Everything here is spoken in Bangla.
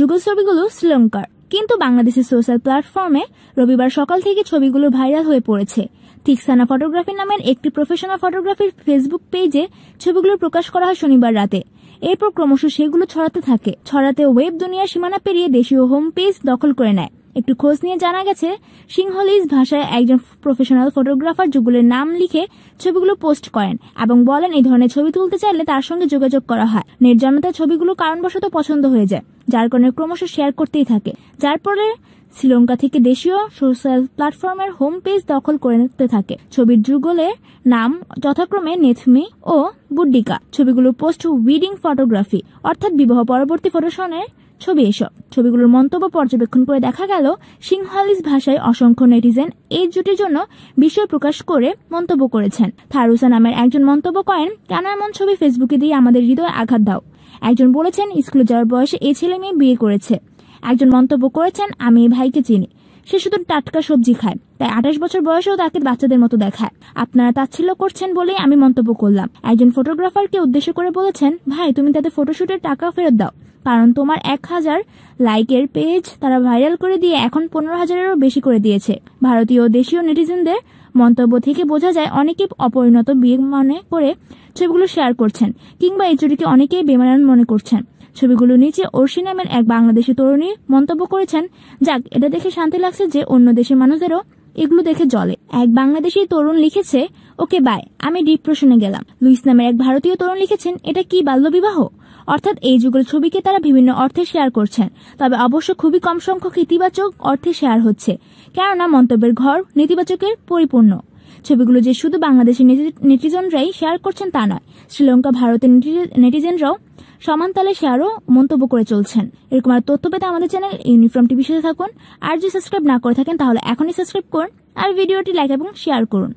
যুগল ছবিগুলো শ্রীলঙ্কার কিন্তু বাংলাদেশের সোশ্যাল প্ল্যাটফর্মে রবিবার সকাল থেকে ছবিগুলো ভাইরাল হয়ে পড়েছে থিকসানা ফটোগ্রাফি নামের একটি প্রফেশনাল ফটোগ্রাফির ফেসবুক পেজে ছবিগুলো প্রকাশ করা হয় শনিবার রাতে এরপর ক্রমশ সেগুলো ছড়াতে থাকে ছড়াতে ওয়েব দুনিয়ার সীমানা পেরিয়ে দেশীয় হোম পেজ দখল করে নেয় একটু খোঁজ নিয়ে জানা গেছে সিংহলিজ ভাষায় একজন প্রফেশনাল ফটোগ্রাফার যুগলের নাম লিখে ছবিগুলো পোস্ট করেন এবং বলেন এই ধরনের ছবি তুলতে চাইলে তার সঙ্গে যোগাযোগ করা হয় নির্জনতা ছবিগুলো কারণবশত পছন্দ হয়ে যায় যার কারণে ক্রমশ শেয়ার করতেই থাকে যার পরে শ্রীলঙ্কা থেকে দেশীয় সোশ্যাল প্ল্যাটফর্মের হোম পেজ দখল করতে থাকে ছবির যুগলের নাম যথাক্রমে নেথমি ও বুড্ডিকা ছবিগুলো পোস্ট উইডিং ফটোগ্রাফি অর্থাৎ বিবাহ পরবর্তী ফটোশনের ছবি এসব ছবিগুলোর মন্তব্য পর্যবেক্ষণ করে দেখা গেল সিংহালিস ভাষায় অসংখ্য নেটিজেন এই জুটির জন্য বিষয় প্রকাশ করে মন্তব্য করেছেন থারুসা নামের একজন মন্তব্য করেন কেন এমন ছবি ফেসবুকে দিয়ে আমাদের হৃদয় আঘাত দাও একজন বলেছেন স্কুলে যাওয়ার বয়সে এই ছেলে মেয়ে বিয়ে করেছে একজন মন্তব্য করেছেন আমি এই ভাইকে চিনি সে শুধু টাটকা সবজি খায় তাই আঠাশ বছর বয়সেও তাকে বাচ্চাদের মতো দেখায় আপনারা তাচ্ছিল্য করছেন বলেই আমি মন্তব্য করলাম একজন ফটোগ্রাফারকে উদ্দেশ্য করে বলেছেন ভাই তুমি তাদের ফটোশুটের টাকা ফেরত দাও কারণ তোমার এক হাজার লাইকের পেজ তারা ভাইরাল করে দিয়ে এখন পনেরো হাজারেরও বেশি করে দিয়েছে ভারতীয় দেশীয় নেটিজেনদের মন্তব্য থেকে বোঝা যায় অনেকে অপরিণত বিয়ে মনে করে ছবিগুলো শেয়ার করছেন কিংবা এই জুটিকে অনেকেই বেমানান মনে করছেন ছবিগুলো নিচে অর্শি নামের এক বাংলাদেশি তরুণী মন্তব্য করেছেন যাক এটা দেখে শান্তি লাগছে যে অন্য দেশের মানুষদেরও এগুলো দেখে জলে এক বাংলাদেশি তরুণ লিখেছে ওকে বাই আমি ডিপ্রেশনে গেলাম লুইস নামের এক ভারতীয় তরুণ লিখেছেন এটা কি বাল্যবিবাহ অর্থাৎ এই যুগল ছবিকে তারা বিভিন্ন অর্থে শেয়ার করছেন তবে অবশ্য খুবই কম সংখ্যক ইতিবাচক অর্থে শেয়ার হচ্ছে কেননা মন্তব্যের ঘর নেতিবাচকের পরিপূর্ণ ছবিগুলো যে শুধু বাংলাদেশের নেটিজনরাই শেয়ার করছেন তা নয় শ্রীলঙ্কা ভারতের নেটিজেনরাও সমানতালে শেয়ারও মন্তব্য করে চলছেন এরকম আর তথ্য পেতে আমাদের চ্যানেল ইউনিফর্ম টিভি সাথে থাকুন আর যদি সাবস্ক্রাইব না করে থাকেন তাহলে এখনই সাবস্ক্রাইব করুন আর ভিডিওটি লাইক এবং শেয়ার করুন